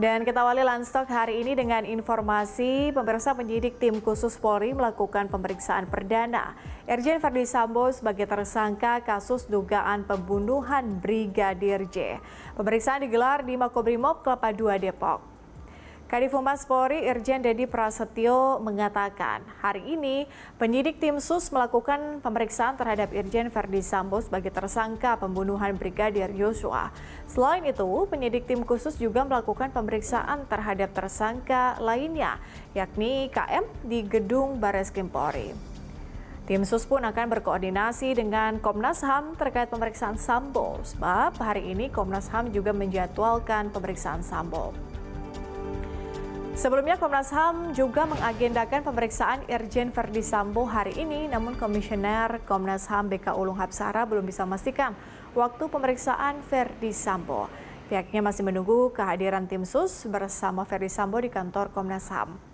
Dan kita awali Lanstok hari ini dengan informasi pemirsa penyidik tim khusus Polri melakukan pemeriksaan perdana. Irjen Ferdi Sambo sebagai tersangka kasus dugaan pembunuhan Brigadir J. Pemeriksaan digelar di Makobrimob Kelapa II Depok. Kadif Humas Polri Irjen Dedi Prasetyo mengatakan, hari ini penyidik tim SUS melakukan pemeriksaan terhadap Irjen Verdi Sambo sebagai tersangka pembunuhan Brigadir Yosua. Selain itu, penyidik tim khusus juga melakukan pemeriksaan terhadap tersangka lainnya, yakni KM di gedung Bares Krim Polri. Tim SUS pun akan berkoordinasi dengan Komnas HAM terkait pemeriksaan Sambo, sebab hari ini Komnas HAM juga menjadwalkan pemeriksaan Sambo. Sebelumnya Komnas HAM juga mengagendakan pemeriksaan Irjen Verdi Sambo hari ini, namun Komisioner Komnas HAM BK Ulung Hapsara belum bisa memastikan waktu pemeriksaan Verdi Sambo. Pihaknya masih menunggu kehadiran tim sus bersama Verdi Sambo di kantor Komnas HAM.